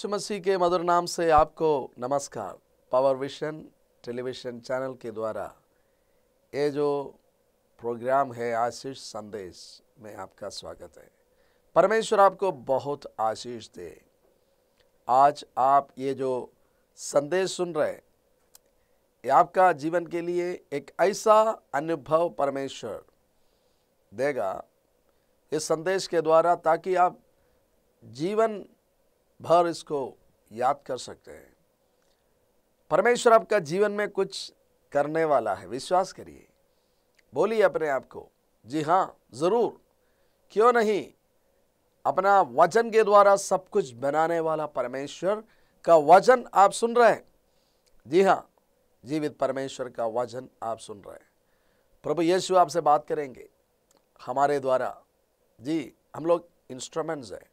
यीशु मसीह के मधुर नाम से आपको नमस्कार पावर विशन टेलीविज़न चैनल के द्वारा ये जो प्रोग्राम है आशीष संदेश में आपका स्वागत है परमेश्वर आपको बहुत आशीष दे आज आप ये जो संदेश सुन रहे ये आपका जीवन के लिए एक ऐसा अनुभव परमेश्वर देगा इस संदेश के द्वारा ताकि आप जीवन भर इसको याद कर सकते हैं परमेश्वर आपका जीवन में कुछ करने वाला है विश्वास करिए बोलिए अपने आप को जी हाँ ज़रूर क्यों नहीं अपना वचन के द्वारा सब कुछ बनाने वाला परमेश्वर का वचन आप सुन रहे हैं जी हाँ जीवित परमेश्वर का वचन आप सुन रहे हैं प्रभु यीशु आपसे बात करेंगे हमारे द्वारा जी हम लोग इंस्ट्रूमेंट्स हैं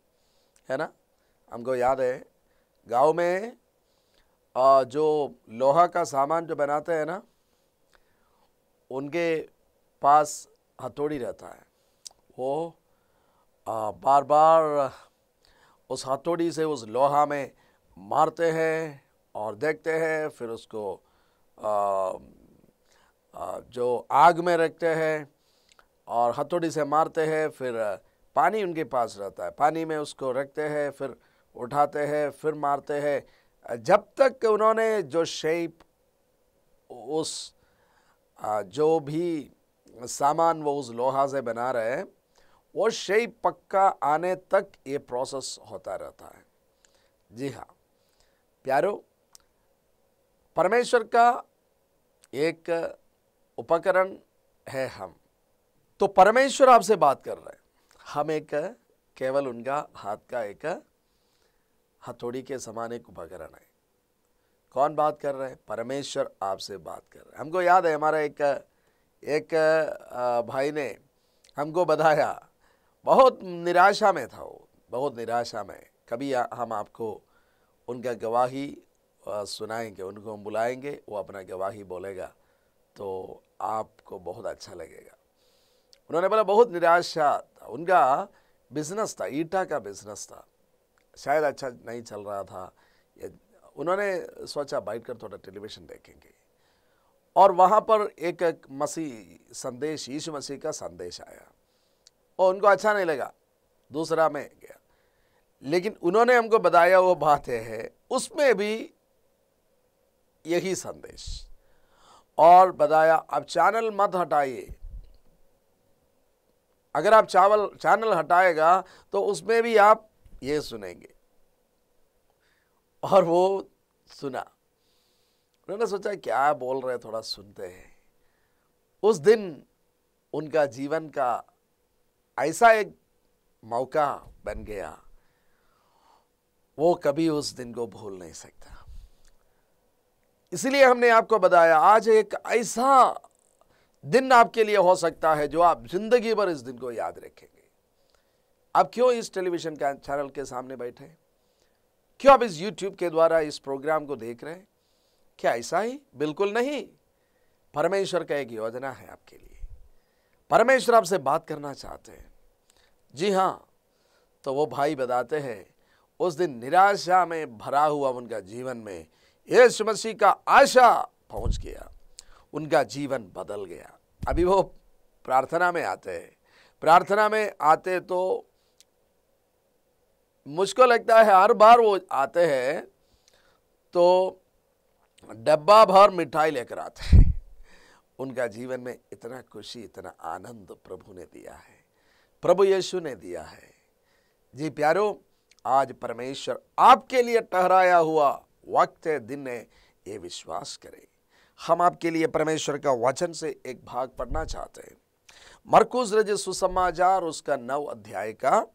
है ना हमको याद है गांव में जो लोहा का सामान जो बनाते हैं ना उनके पास हथौड़ी रहता है वो बार बार उस हथौड़ी से उस लोहा में मारते हैं और देखते हैं फिर उसको जो आग में रखते हैं और हथौड़ी से मारते हैं फिर पानी उनके पास रहता है पानी में उसको रखते हैं फिर उठाते हैं फिर मारते हैं जब तक उन्होंने जो शेप उस जो भी सामान वो उस लोहा से बना रहे हैं वो शेप पक्का आने तक ये प्रोसेस होता रहता है जी हाँ प्यारो परमेश्वर का एक उपकरण है हम तो परमेश्वर आपसे बात कर रहे हैं हम एक केवल उनका हाथ का एक हथौड़ी के समान एक उपकरण है कौन बात कर रहे हैं परमेश्वर आपसे बात कर रहे हैं हमको याद है हमारा एक एक भाई ने हमको बताया बहुत निराशा में था वो बहुत निराशा में कभी हम आपको उनका गवाही सुनाएंगे उनको हम बुलाएंगे वो अपना गवाही बोलेगा तो आपको बहुत अच्छा लगेगा उन्होंने बोला बहुत निराशा था उनका बिजनेस था ईटा का बिजनेस था शायद अच्छा नहीं चल रहा था उन्होंने सोचा बैठ कर थोड़ा टेलीविज़न देखेंगे और वहाँ पर एक एक मसीह संदेश यीशु मसीह का संदेश आया और उनको अच्छा नहीं लगा दूसरा में गया लेकिन उन्होंने हमको बताया वो बात है उसमें भी यही संदेश और बताया आप चैनल मत हटाइए अगर आप चावल चैनल हटाएगा तो उसमें भी आप ये सुनेंगे और वो सुना उन्होंने सोचा क्या बोल रहे थोड़ा सुनते हैं उस दिन उनका जीवन का ऐसा एक मौका बन गया वो कभी उस दिन को भूल नहीं सकता इसलिए हमने आपको बताया आज एक ऐसा दिन आपके लिए हो सकता है जो आप जिंदगी भर इस दिन को याद रखेंगे आप क्यों इस टेलीविज़न चैनल के सामने बैठे हैं क्यों आप इस यूट्यूब के द्वारा इस प्रोग्राम को देख रहे हैं क्या ऐसा ही बिल्कुल नहीं परमेश्वर का एक योजना है आपके लिए परमेश्वर आपसे बात करना चाहते हैं जी हाँ तो वो भाई बताते हैं उस दिन निराशा में भरा हुआ उनका जीवन में यीशु मसीह का आशा पहुंच गया उनका जीवन बदल गया अभी वो प्रार्थना में आते हैं प्रार्थना में आते तो मुझको लगता है हर बार वो आते हैं तो डब्बा भर मिठाई लेकर आते हैं उनका जीवन में इतना खुशी इतना आनंद प्रभु ने दिया है प्रभु यीशु ने दिया है जी प्यारो आज परमेश्वर आपके लिए ठहराया हुआ वक्त है दिन है ये विश्वास करें हम आपके लिए परमेश्वर का वचन से एक भाग पढ़ना चाहते हैं मरकुज रज सुसमाचार उसका नव अध्याय का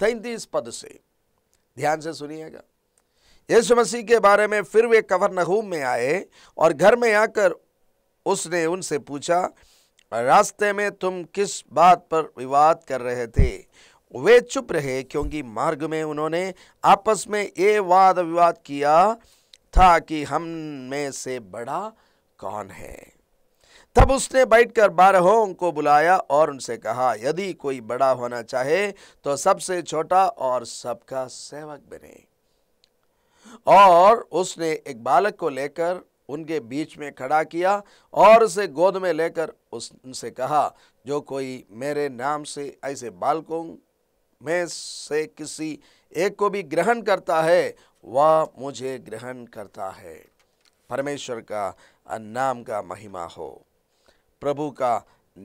तैंतीस पद से ध्यान से सुनिएगा यीशु मसीह के बारे में फिर वे कवर नहूम में आए और घर में आकर उसने उनसे पूछा रास्ते में तुम किस बात पर विवाद कर रहे थे वे चुप रहे क्योंकि मार्ग में उन्होंने आपस में ये वाद विवाद किया था कि हम में से बड़ा कौन है तब उसने बैठकर बारहों को बुलाया और उनसे कहा यदि कोई बड़ा होना चाहे तो सबसे छोटा और सबका सेवक बने और उसने एक बालक को लेकर उनके बीच में खड़ा किया और उसे गोद में लेकर उनसे कहा जो कोई मेरे नाम से ऐसे बालकों में से किसी एक को भी ग्रहण करता है वह मुझे ग्रहण करता है परमेश्वर का नाम का महिमा हो प्रभु का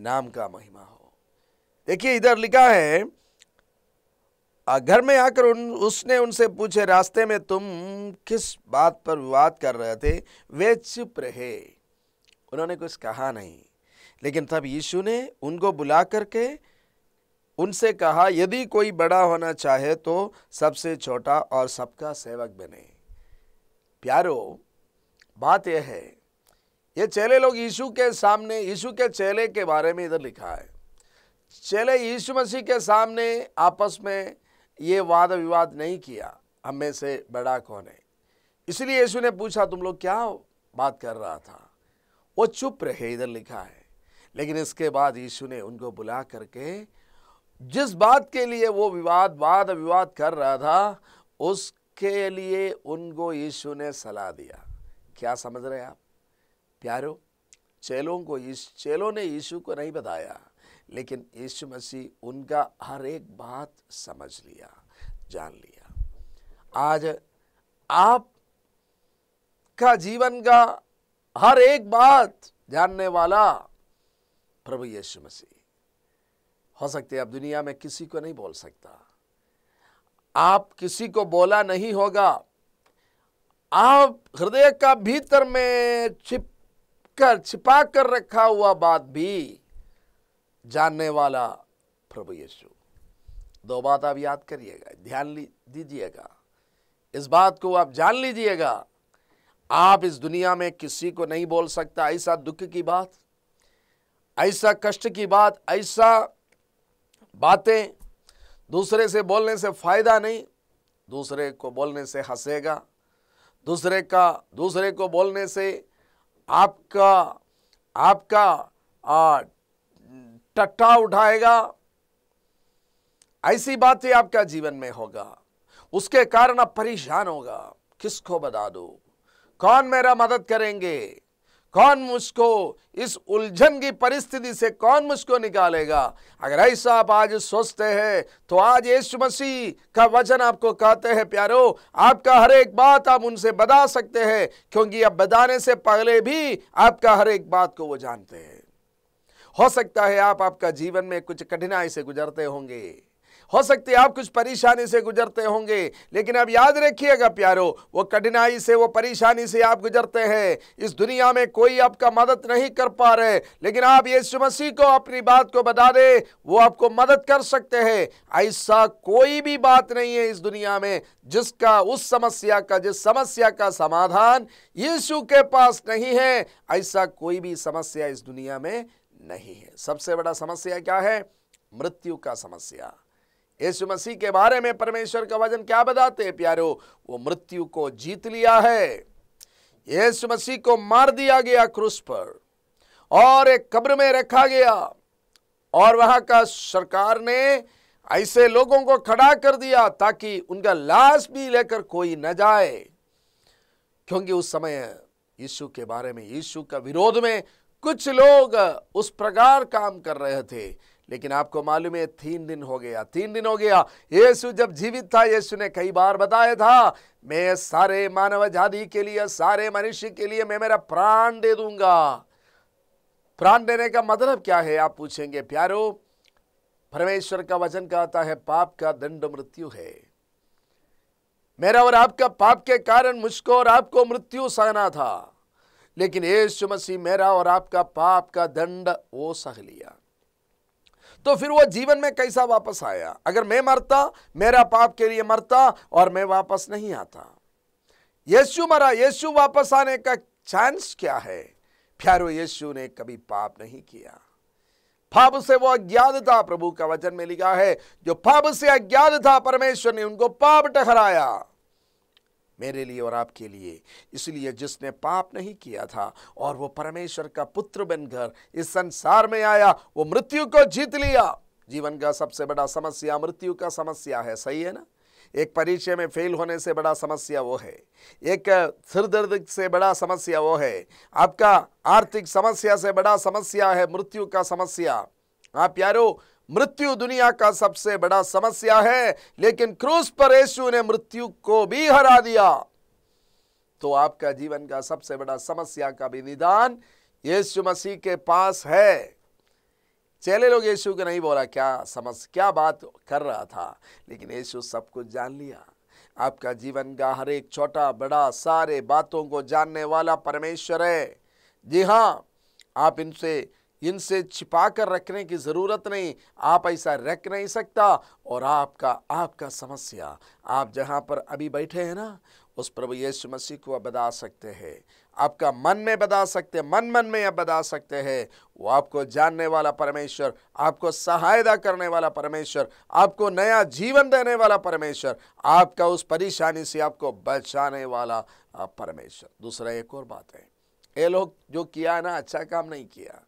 नाम का महिमा हो देखिए इधर लिखा है घर में आकर उन उसने उनसे पूछे रास्ते में तुम किस बात पर विवाद कर रहे थे वे चुप रहे उन्होंने कुछ कहा नहीं लेकिन तब यीशु ने उनको बुला करके उनसे कहा यदि कोई बड़ा होना चाहे तो सबसे छोटा और सबका सेवक बने प्यारो बात यह है ये चेले लोग यीशु के सामने यीशु के चेले के बारे में इधर लिखा है चेले यीशु मसीह के सामने आपस में ये वाद विवाद नहीं किया हम में से बड़ा कौन है इसलिए यीशु ने पूछा तुम लोग क्या हो बात कर रहा था वो चुप रहे इधर लिखा है लेकिन इसके बाद यीशु ने उनको बुला करके जिस बात के लिए वो विवाद वाद विवाद कर रहा था उसके लिए उनको यीशु ने सलाह दिया क्या समझ रहे आप प्यारो चेलों को इस चेलों ने यीशु को नहीं बताया लेकिन यीशु मसीह उनका हर एक बात समझ लिया जान लिया आज आप का जीवन का हर एक बात जानने वाला प्रभु यीशु मसीह हो सकते आप दुनिया में किसी को नहीं बोल सकता आप किसी को बोला नहीं होगा आप हृदय का भीतर में छिप कर छिपा कर रखा हुआ बात भी जानने वाला प्रभु यीशु दो बात आप याद करिएगा ध्यान दीजिएगा इस बात को आप जान लीजिएगा आप इस दुनिया में किसी को नहीं बोल सकता ऐसा दुख की बात ऐसा कष्ट की बात ऐसा बातें दूसरे से बोलने से फ़ायदा नहीं दूसरे को बोलने से हंसेगा दूसरे का दूसरे को बोलने से आपका आपका टट्टा उठाएगा ऐसी बात ही आपका जीवन में होगा उसके कारण आप परेशान होगा किसको बता दो कौन मेरा मदद करेंगे कौन मुझको इस उलझन की परिस्थिति से कौन मुझको निकालेगा अगर ऐसा आप आज सोचते हैं तो आज यीशु मसीह का वचन आपको कहते हैं प्यारो आपका हर एक बात आप उनसे बता सकते हैं क्योंकि आप बताने से पहले भी आपका हर एक बात को वो जानते हैं हो सकता है आप आपका जीवन में कुछ कठिनाई से गुजरते होंगे हो सकती है आप कुछ परेशानी से गुजरते होंगे लेकिन अब याद रखिएगा प्यारो वो कठिनाई से वो परेशानी से आप गुजरते हैं इस दुनिया में कोई आपका मदद नहीं कर पा रहे लेकिन आप ये मसीह को अपनी बात को बता दे वो आपको मदद कर सकते हैं ऐसा कोई भी बात नहीं है इस दुनिया में जिसका उस समस्या का जिस समस्या का समाधान यीशु के पास नहीं है ऐसा कोई भी समस्या इस दुनिया में नहीं है सबसे बड़ा समस्या क्या है मृत्यु का समस्या यीशु मसीह के बारे में परमेश्वर का वजन क्या बताते हैं प्यारो वो मृत्यु को जीत लिया है यीशु मसीह को मार दिया गया क्रूस पर और एक कब्र में रखा गया और वहां का सरकार ने ऐसे लोगों को खड़ा कर दिया ताकि उनका लाश भी लेकर कोई न जाए क्योंकि उस समय यीशु के बारे में यीशु का विरोध में कुछ लोग उस प्रकार काम कर रहे थे लेकिन आपको मालूम है तीन दिन हो गया तीन दिन हो गया यीशु जब जीवित था यीशु ने कई बार बताया था मैं सारे मानव जाति के लिए सारे मनुष्य के लिए मैं मेरा प्राण दे दूंगा प्राण देने का मतलब क्या है आप पूछेंगे प्यारो परमेश्वर का वचन कहता है पाप का दंड मृत्यु है मेरा और आपका पाप के कारण मुझको और आपको मृत्यु सहना था लेकिन यीशु मसीह मेरा और आपका पाप का दंड वो सह लिया तो फिर वो जीवन में कैसा वापस आया अगर मैं मरता मेरा पाप के लिए मरता और मैं वापस नहीं आता यीशु मरा यीशु वापस आने का चांस क्या है प्यारो यीशु ने कभी पाप नहीं किया पाप से वो अज्ञात था प्रभु का वचन में लिखा है जो पाप से अज्ञात था परमेश्वर ने उनको पाप ठहराया मेरे लिए और आपके लिए इसलिए जिसने पाप नहीं किया था और वो परमेश्वर का पुत्र बनकर इस संसार में आया वो मृत्यु को जीत लिया जीवन का सबसे बड़ा समस्या मृत्यु का समस्या है सही है ना एक परीक्षे में फेल होने से बड़ा समस्या वो है एक सिर दर्द से बड़ा समस्या वो है आपका आर्थिक समस्या से बड़ा समस्या है मृत्यु का समस्या आप प्यारो मृत्यु दुनिया का सबसे बड़ा समस्या है लेकिन क्रूस पर यीशु ने मृत्यु को भी हरा दिया तो आपका जीवन का सबसे बड़ा समस्या का भी निदान यीशु मसीह के पास है चले लोग यीशु को नहीं बोला क्या समझ क्या बात कर रहा था लेकिन यीशु सब कुछ जान लिया आपका जीवन का हर एक छोटा बड़ा सारे बातों को जानने वाला परमेश्वर है जी हाँ आप इनसे इनसे छिपा कर रखने की ज़रूरत नहीं आप ऐसा रख नहीं सकता और आपका आपका समस्या आप जहाँ पर अभी बैठे हैं ना उस प्रभु यीशु मसीह को आप बता सकते हैं आपका मन में बता सकते हैं मन मन में आप बता सकते हैं वो आपको जानने वाला परमेश्वर आपको सहायता करने वाला परमेश्वर आपको नया जीवन देने वाला परमेश्वर आपका उस परेशानी से आपको बचाने वाला परमेश्वर दूसरा एक और बात है ये लोग जो किया ना अच्छा काम नहीं किया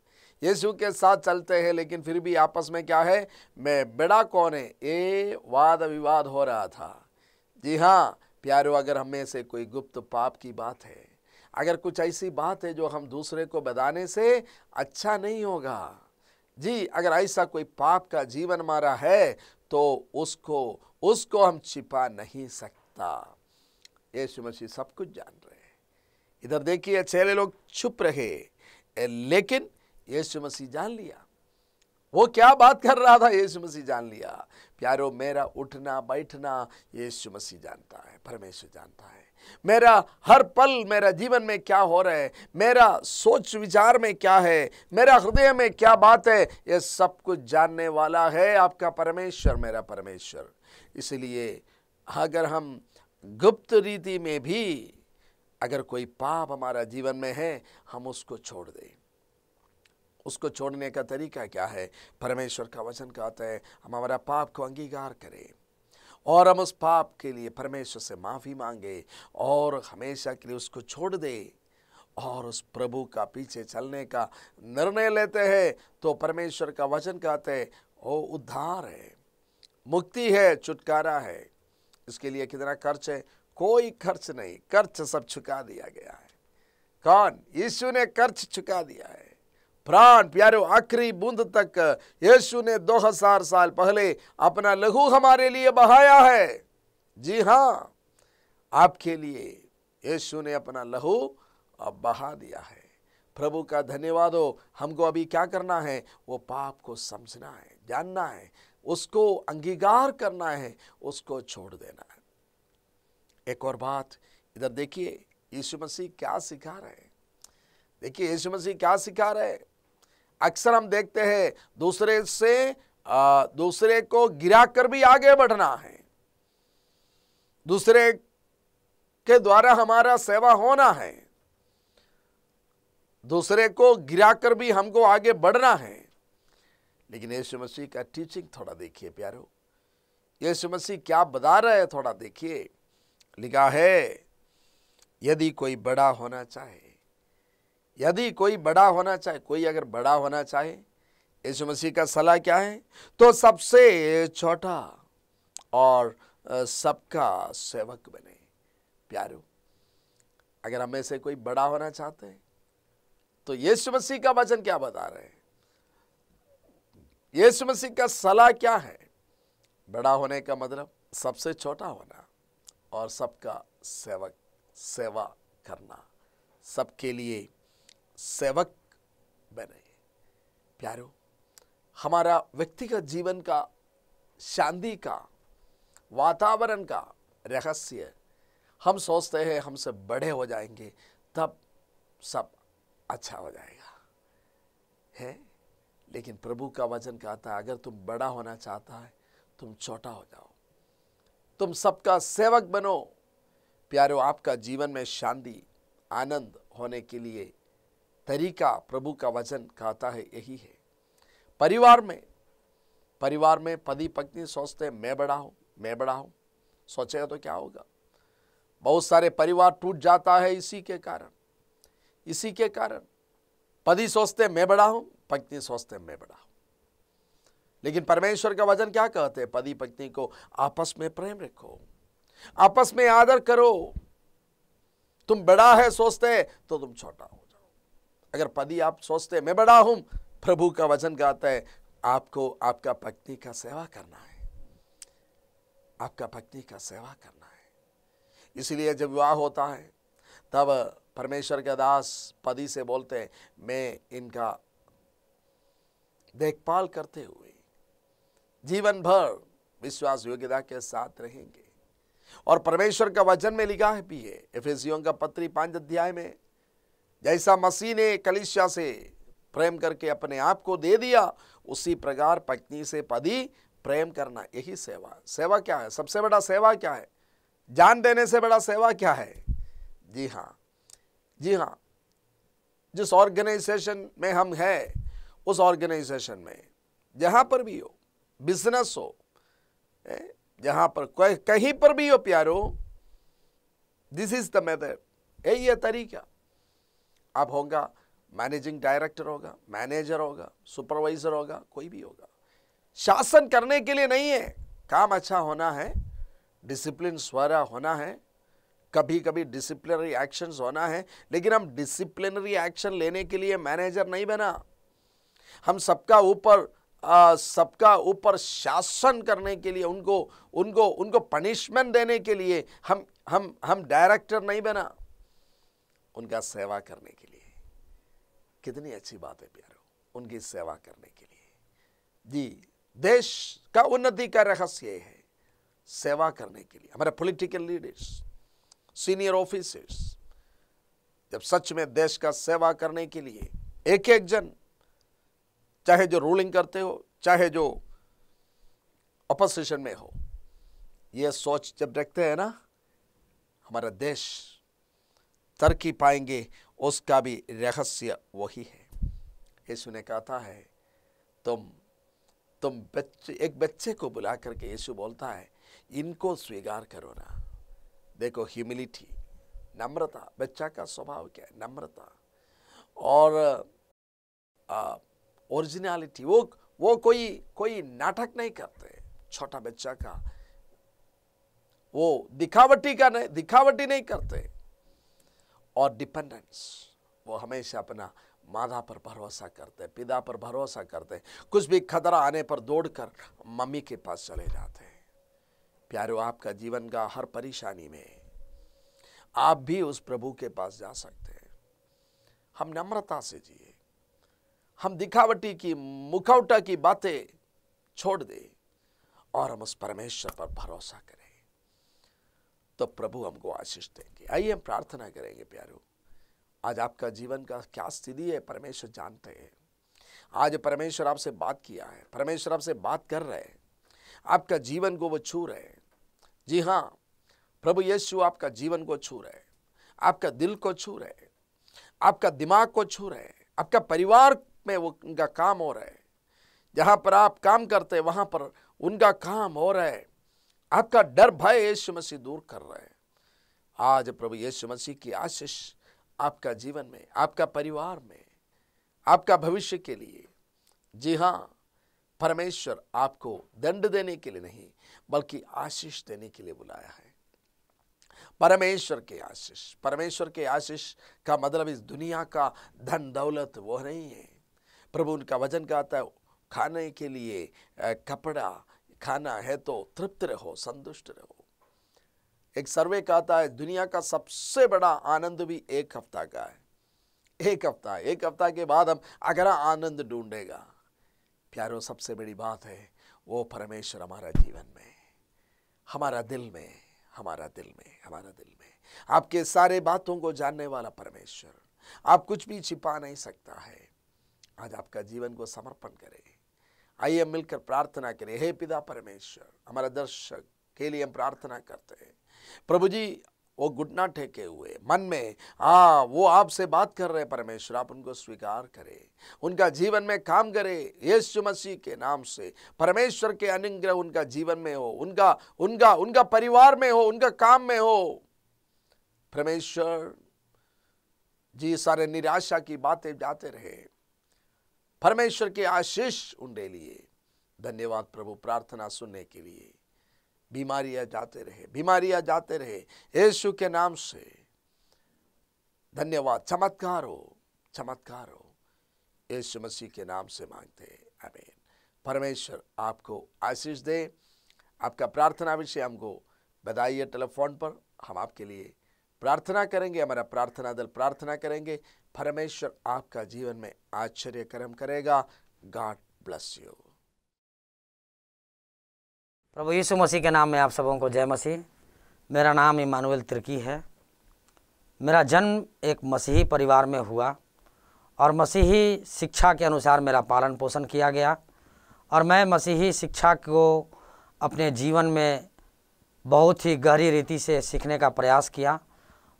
यीशु के साथ चलते हैं लेकिन फिर भी आपस में क्या है मैं बेड़ा कौन है ये वाद विवाद हो रहा था जी हाँ प्यारो अगर हमें से कोई गुप्त पाप की बात है अगर कुछ ऐसी बात है जो हम दूसरे को बताने से अच्छा नहीं होगा जी अगर ऐसा कोई पाप का जीवन मारा है तो उसको उसको हम छिपा नहीं सकता यीशु मसीह सब कुछ जान रहे इधर देखिए चेहरे लोग छुप रहे लेकिन यीशु मसीह जान लिया वो क्या बात कर रहा था यीशु मसीह जान लिया प्यारो मेरा उठना बैठना यीशु मसीह जानता है परमेश्वर जानता है मेरा हर पल मेरा जीवन में क्या हो रहा है मेरा सोच विचार में क्या है मेरा हृदय में क्या बात है यह सब कुछ जानने वाला है आपका परमेश्वर मेरा परमेश्वर इसलिए अगर हम गुप्त रीति में भी अगर कोई पाप हमारा जीवन में है हम उसको छोड़ दें उसको छोड़ने का तरीका क्या है परमेश्वर का वचन कहता है हम हमारा पाप को अंगीकार करें और हम उस पाप के लिए परमेश्वर से माफ़ी मांगे और हमेशा के लिए उसको छोड़ दे और उस प्रभु का पीछे चलने का निर्णय लेते हैं तो परमेश्वर का वचन कहते हैं ओ उद्धार है मुक्ति है छुटकारा है इसके लिए कितना खर्च है कोई खर्च नहीं खर्च सब चुका दिया गया है कौन यीशु ने खर्च चुका दिया है प्राण प्यारो आखिरी बूंद तक यीशु ने 2000 साल पहले अपना लहू हमारे लिए बहाया है जी हाँ आपके लिए यीशु ने अपना लहू अब बहा दिया है प्रभु का धन्यवाद हो हमको अभी क्या करना है वो पाप को समझना है जानना है उसको अंगीकार करना है उसको छोड़ देना है एक और बात इधर देखिए यीशु मसीह क्या सिखा रहे हैं देखिए यीशु मसीह क्या सिखा रहे हैं अक्सर हम देखते हैं दूसरे से आ, दूसरे को गिराकर भी आगे बढ़ना है दूसरे के द्वारा हमारा सेवा होना है दूसरे को गिराकर भी हमको आगे बढ़ना है लेकिन यीशु मसीह का टीचिंग थोड़ा देखिए प्यारो यीशु मसीह क्या बता रहे हैं थोड़ा देखिए लिखा है यदि कोई बड़ा होना चाहे यदि कोई बड़ा होना चाहे कोई अगर बड़ा होना चाहे यीशु मसीह का सलाह क्या है तो सबसे छोटा और सबका सेवक बने प्यारो अगर हमें से कोई बड़ा होना चाहते हैं तो यीशु मसीह का वचन क्या बता रहे हैं यीशु मसीह का सलाह क्या है बड़ा होने का मतलब सबसे छोटा होना और सबका सेवक सेवा करना सबके लिए सेवक बने प्यारो हमारा व्यक्तिगत जीवन का शांति का वातावरण का रहस्य हम सोचते हैं हमसे बड़े हो जाएंगे तब सब अच्छा हो जाएगा है लेकिन प्रभु का वचन कहता है अगर तुम बड़ा होना चाहता है तुम छोटा हो जाओ तुम सबका सेवक बनो प्यारो आपका जीवन में शांति आनंद होने के लिए तरीका प्रभु का वचन कहता है यही है परिवार में परिवार में पति पत्नी सोचते हैं मैं बड़ा हूँ मैं बड़ा हूँ सोचेगा तो क्या होगा बहुत सारे परिवार टूट जाता है इसी के कारण इसी के कारण पति सोचते मैं बड़ा हूँ पत्नी सोचते मैं बड़ा हूँ लेकिन परमेश्वर का वचन क्या कहते हैं पति पत्नी को आपस में प्रेम रखो आपस में आदर करो तुम बड़ा है सोचते तो तुम छोटा हो अगर पदी आप सोचते मैं बड़ा हूं प्रभु का वचन गाता है आपको आपका पत्नी का सेवा करना है आपका पत्नी का सेवा करना है इसलिए जब विवाह होता है तब परमेश्वर के दास पदी से बोलते हैं मैं इनका देखभाल करते हुए जीवन भर विश्वास योग्यता के साथ रहेंगे और परमेश्वर का वचन में लिखा है भी है का पत्री पांच अध्याय में जैसा मसीह ने कलिशा से प्रेम करके अपने आप को दे दिया उसी प्रकार पत्नी से पति प्रेम करना यही सेवा सेवा क्या है सबसे बड़ा सेवा क्या है जान देने से बड़ा सेवा क्या है जी हाँ जी हाँ जिस ऑर्गेनाइजेशन में हम हैं उस ऑर्गेनाइजेशन में जहाँ पर भी हो बिजनेस हो जहाँ पर कहीं पर भी हो प्यारो दिस इज द मेथड यही है तरीका अब होगा मैनेजिंग डायरेक्टर होगा मैनेजर होगा सुपरवाइजर होगा कोई भी होगा शासन करने के लिए नहीं है काम अच्छा होना है डिसिप्लिन स्वरा होना है कभी कभी डिसिप्लिनरी एक्शंस होना है लेकिन हम डिसिप्लिनरी एक्शन लेने के लिए मैनेजर नहीं बना हम सबका ऊपर सबका ऊपर शासन करने के लिए उनको उनको उनको पनिशमेंट देने के लिए हम हम हम डायरेक्टर नहीं बना उनका सेवा करने के लिए कितनी अच्छी बात है प्यारो उनकी सेवा करने के लिए जी देश का उन्नति का रहस्य है सेवा करने के लिए हमारे पॉलिटिकल लीडर्स सीनियर ऑफिसर्स जब सच में देश का सेवा करने के लिए एक एक जन चाहे जो रूलिंग करते हो चाहे जो अपोजिशन में हो ये सोच जब रखते हैं ना हमारा देश तरक्की पाएंगे उसका भी रहस्य वही है यीशु ने कहता है तुम तुम बच्चे एक बच्चे को बुला करके यीशु बोलता है इनको स्वीकार करो ना देखो ह्यूमिलिटी नम्रता बच्चा का स्वभाव क्या है नम्रता और ओरिजिनलिटी वो वो कोई कोई नाटक नहीं करते छोटा बच्चा का वो दिखावटी का नहीं दिखावटी नहीं करते और डिपेंडेंस वो हमेशा अपना मादा पर भरोसा करते हैं पिता पर भरोसा करते हैं कुछ भी खतरा आने पर दौड़कर मम्मी के पास चले जाते हैं प्यारो आपका जीवन का हर परेशानी में आप भी उस प्रभु के पास जा सकते हैं हम नम्रता से जिए हम दिखावटी की मुखौटा की बातें छोड़ दें और हम उस परमेश्वर पर भरोसा करें तो प्रभु हमको आशीष देंगे आइए हम प्रार्थना करेंगे प्यारो आज आपका जीवन का क्या स्थिति है परमेश्वर जानते हैं आज परमेश्वर आपसे बात किया है परमेश्वर आपसे बात कर रहे हैं आपका जीवन को वो छू रहे हैं जी हाँ प्रभु यीशु आपका जीवन को छू रहे हैं आपका दिल को छू रहे हैं आपका दिमाग को छू रहे हैं आपका परिवार में वो उनका काम हो रहा है जहाँ पर आप काम करते हैं वहाँ पर उनका काम हो रहा है आपका डर भय यीशु मसीह दूर कर रहे हैं आज प्रभु यीशु मसीह की आशीष आपका जीवन में आपका परिवार में आपका भविष्य के लिए जी हाँ परमेश्वर आपको दंड देने के लिए नहीं बल्कि आशीष देने के लिए बुलाया है परमेश्वर के आशीष परमेश्वर के आशीष का मतलब इस दुनिया का धन दौलत वो नहीं है प्रभु उनका वजन कहता है खाने के लिए कपड़ा खाना है तो तृप्त रहो संतुष्ट रहो एक सर्वे कहता है दुनिया का सबसे बड़ा आनंद भी एक हफ्ता का है एक हफ्ता एक हफ्ता के बाद हम अगरा आनंद ढूंढेगा प्यारो सबसे बड़ी बात है वो परमेश्वर हमारा जीवन में हमारा दिल में हमारा दिल में हमारा दिल में आपके सारे बातों को जानने वाला परमेश्वर आप कुछ भी छिपा नहीं सकता है आज आपका जीवन को समर्पण करें आइए मिलकर प्रार्थना करें हे पिता परमेश्वर हमारा दर्शक के लिए हम प्रार्थना करते हैं प्रभु जी वो घुटना टेके हुए मन में हाँ वो आपसे बात कर रहे परमेश्वर आप उनको स्वीकार करें उनका जीवन में काम करे यीशु मसीह के नाम से परमेश्वर के अनुग्रह उनका जीवन में हो उनका उनका उनका परिवार में हो उनका काम में हो परमेश्वर जी सारे निराशा की बातें जाते रहे परमेश्वर के आशीष उनके लिए धन्यवाद प्रभु प्रार्थना सुनने के लिए बीमारियां जाते रहे बीमारियां जाते रहे यीशु के नाम से धन्यवाद चमत्कार हो चमत्कार हो यीशु मसीह के नाम से मांगते हैं परमेश्वर आपको आशीष दे आपका प्रार्थना विषय हमको बताइए टेलीफोन पर हम आपके लिए प्रार्थना करेंगे हमारा प्रार्थना दल प्रार्थना करेंगे परमेश्वर आपका जीवन में आश्चर्य कर्म करेगा गॉड ब्लस यू प्रभु यीशु मसीह के नाम में आप सबों को जय मसीह मेरा नाम इमानुएल तिर्की है मेरा जन्म एक मसीही परिवार में हुआ और मसीही शिक्षा के अनुसार मेरा पालन पोषण किया गया और मैं मसीही शिक्षा को अपने जीवन में बहुत ही गहरी रीति से सीखने का प्रयास किया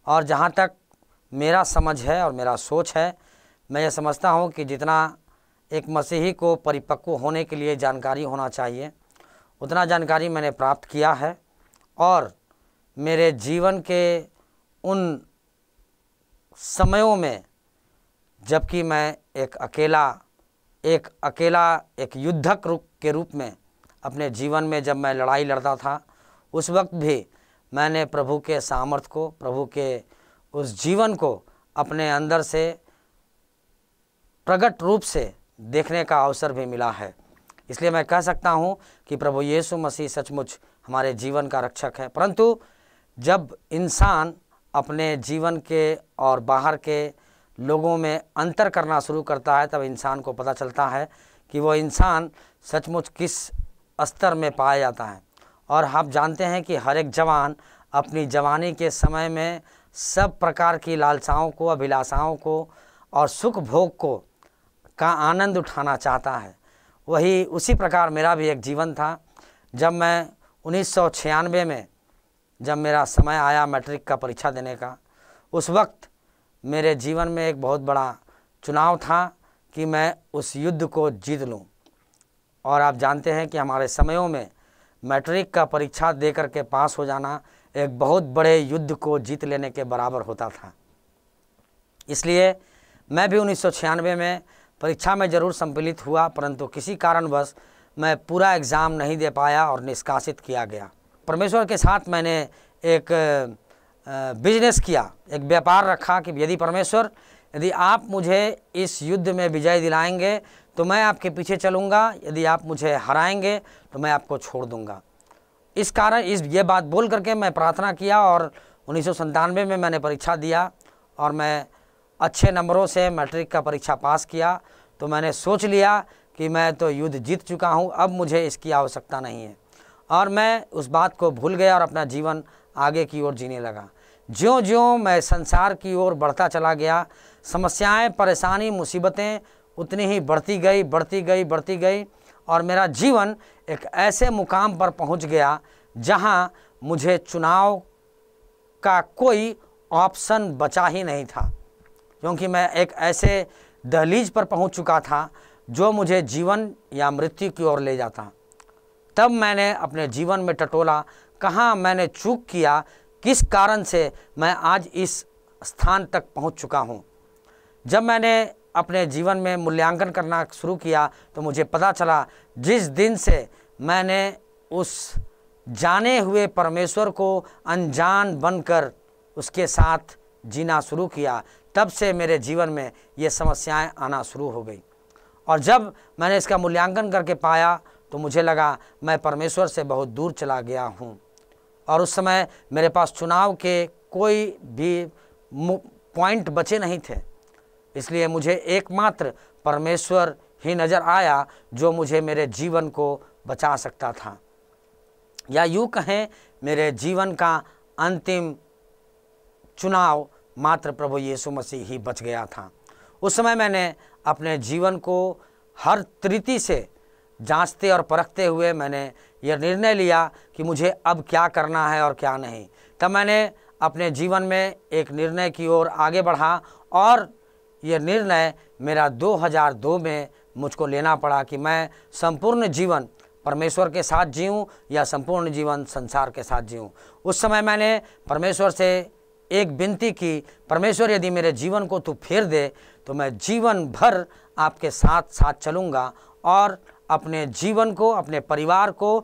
और जहाँ तक मेरा समझ है और मेरा सोच है मैं ये समझता हूँ कि जितना एक मसीही को परिपक्व होने के लिए जानकारी होना चाहिए उतना जानकारी मैंने प्राप्त किया है और मेरे जीवन के उन समयों में जबकि मैं एक अकेला एक अकेला एक युद्धक रूप के रूप में अपने जीवन में जब मैं लड़ाई लड़ता था उस वक्त भी मैंने प्रभु के सामर्थ को प्रभु के उस जीवन को अपने अंदर से प्रकट रूप से देखने का अवसर भी मिला है इसलिए मैं कह सकता हूँ कि प्रभु येसु मसीह सचमुच हमारे जीवन का रक्षक है परंतु जब इंसान अपने जीवन के और बाहर के लोगों में अंतर करना शुरू करता है तब इंसान को पता चलता है कि वो इंसान सचमुच किस स्तर में पाया जाता है और आप जानते हैं कि हर एक जवान अपनी जवानी के समय में सब प्रकार की लालसाओं को अभिलाषाओं को और सुख भोग को का आनंद उठाना चाहता है वही उसी प्रकार मेरा भी एक जीवन था जब मैं उन्नीस में जब मेरा समय आया मैट्रिक का परीक्षा देने का उस वक्त मेरे जीवन में एक बहुत बड़ा चुनाव था कि मैं उस युद्ध को जीत लूं और आप जानते हैं कि हमारे समयों में मैट्रिक का परीक्षा दे करके पास हो जाना एक बहुत बड़े युद्ध को जीत लेने के बराबर होता था इसलिए मैं भी उन्नीस में परीक्षा में ज़रूर सम्मिलित हुआ परंतु किसी कारणवश मैं पूरा एग्ज़ाम नहीं दे पाया और निष्कासित किया गया परमेश्वर के साथ मैंने एक बिजनेस किया एक व्यापार रखा कि यदि परमेश्वर यदि आप मुझे इस युद्ध में विजय दिलाएंगे तो मैं आपके पीछे चलूँगा यदि आप मुझे हराएंगे तो मैं आपको छोड़ दूँगा इस कारण इस ये बात बोल करके मैं प्रार्थना किया और उन्नीस में मैंने परीक्षा दिया और मैं अच्छे नंबरों से मैट्रिक का परीक्षा पास किया तो मैंने सोच लिया कि मैं तो युद्ध जीत चुका हूँ अब मुझे इसकी आवश्यकता नहीं है और मैं उस बात को भूल गया और अपना जीवन आगे की ओर जीने लगा ज्यों ज्यों मैं संसार की ओर बढ़ता चला गया समस्याएं परेशानी मुसीबतें उतनी ही बढ़ती गई बढ़ती गई बढ़ती गई और मेरा जीवन एक ऐसे मुकाम पर पहुंच गया जहां मुझे चुनाव का कोई ऑप्शन बचा ही नहीं था क्योंकि मैं एक ऐसे दहलीज पर पहुंच चुका था जो मुझे जीवन या मृत्यु की ओर ले जाता तब मैंने अपने जीवन में टटोला कहाँ मैंने चूक किया किस कारण से मैं आज इस स्थान तक पहुंच चुका हूं जब मैंने अपने जीवन में मूल्यांकन करना शुरू किया तो मुझे पता चला जिस दिन से मैंने उस जाने हुए परमेश्वर को अनजान बनकर उसके साथ जीना शुरू किया तब से मेरे जीवन में ये समस्याएं आना शुरू हो गई और जब मैंने इसका मूल्यांकन करके पाया तो मुझे लगा मैं परमेश्वर से बहुत दूर चला गया हूँ और उस समय मेरे पास चुनाव के कोई भी पॉइंट बचे नहीं थे इसलिए मुझे एकमात्र परमेश्वर ही नज़र आया जो मुझे मेरे जीवन को बचा सकता था या यूँ कहें मेरे जीवन का अंतिम चुनाव मात्र प्रभु यीशु मसीह ही बच गया था उस समय मैंने अपने जीवन को हर तृति से जांचते और परखते हुए मैंने यह निर्णय लिया कि मुझे अब क्या करना है और क्या नहीं तब मैंने अपने जीवन में एक निर्णय की ओर आगे बढ़ा और ये निर्णय मेरा 2002 में मुझको लेना पड़ा कि मैं संपूर्ण जीवन परमेश्वर के साथ जीऊँ या संपूर्ण जीवन संसार के साथ जीऊँ उस समय मैंने परमेश्वर से एक विनती की परमेश्वर यदि मेरे जीवन को तू फेर दे तो मैं जीवन भर आपके साथ साथ चलूँगा और अपने जीवन को अपने परिवार को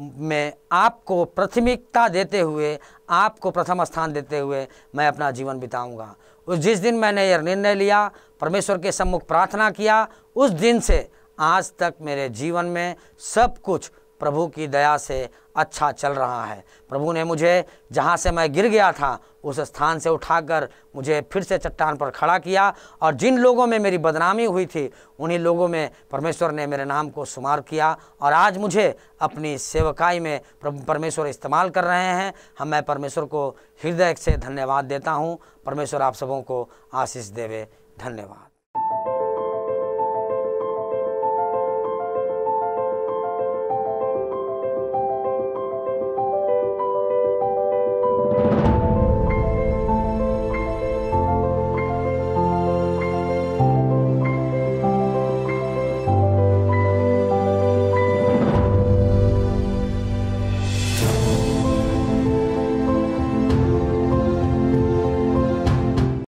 मैं आपको प्राथमिकता देते हुए आपको प्रथम स्थान देते हुए मैं अपना जीवन बिताऊँगा उस जिस दिन मैंने यह निर्णय लिया परमेश्वर के सम्मुख प्रार्थना किया उस दिन से आज तक मेरे जीवन में सब कुछ प्रभु की दया से अच्छा चल रहा है प्रभु ने मुझे जहाँ से मैं गिर गया था उस स्थान से उठाकर मुझे फिर से चट्टान पर खड़ा किया और जिन लोगों में मेरी बदनामी हुई थी उन्हीं लोगों में परमेश्वर ने मेरे नाम को शुमार किया और आज मुझे अपनी सेवकाई में परमेश्वर इस्तेमाल कर रहे हैं हम मैं परमेश्वर को हृदय से धन्यवाद देता हूँ परमेश्वर आप सबों को आशीष देवे धन्यवाद